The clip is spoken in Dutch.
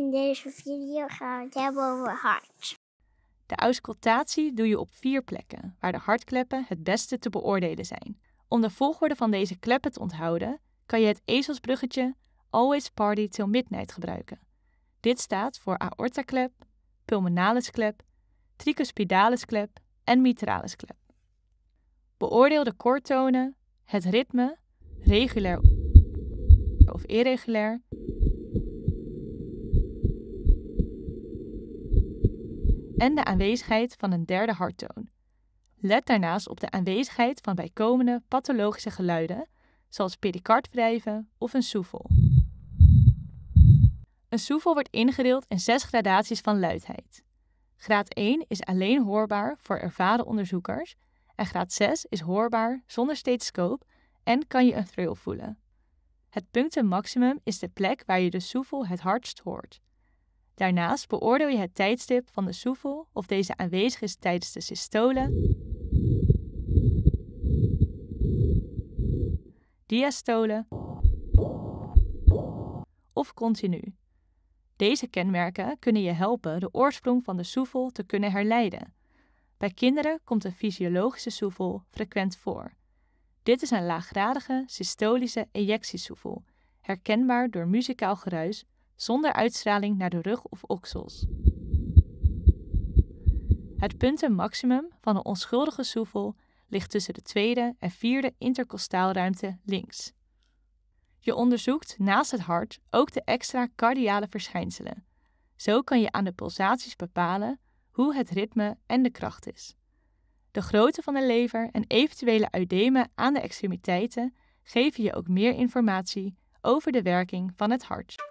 In deze video gaan we het hebben over hart. De auscultatie doe je op vier plekken, waar de hartkleppen het beste te beoordelen zijn. Om de volgorde van deze kleppen te onthouden, kan je het ezelsbruggetje Always Party Till Midnight gebruiken. Dit staat voor klep, pulmonalisklep, klep en klep. Beoordeel de koortonen, het ritme, regulair of irregulair, en de aanwezigheid van een derde harttoon. Let daarnaast op de aanwezigheid van bijkomende pathologische geluiden, zoals pedicardwrijven of een soefel. Een soefel wordt ingedeeld in zes gradaties van luidheid. Graad 1 is alleen hoorbaar voor ervaren onderzoekers en graad 6 is hoorbaar zonder stethoscoop en kan je een thrill voelen. Het punctum maximum is de plek waar je de soefel het hardst hoort. Daarnaast beoordeel je het tijdstip van de soefel of deze aanwezig is tijdens de systole, diastole of continu. Deze kenmerken kunnen je helpen de oorsprong van de soefel te kunnen herleiden. Bij kinderen komt een fysiologische soefel frequent voor. Dit is een laaggradige systolische ejectiesoefel, herkenbaar door muzikaal geruis zonder uitstraling naar de rug of oksels. Het puntenmaximum van een onschuldige soevel ligt tussen de tweede en vierde intercostaalruimte links. Je onderzoekt naast het hart ook de extra cardiale verschijnselen. Zo kan je aan de pulsaties bepalen hoe het ritme en de kracht is. De grootte van de lever en eventuele uidemen aan de extremiteiten geven je ook meer informatie over de werking van het hart.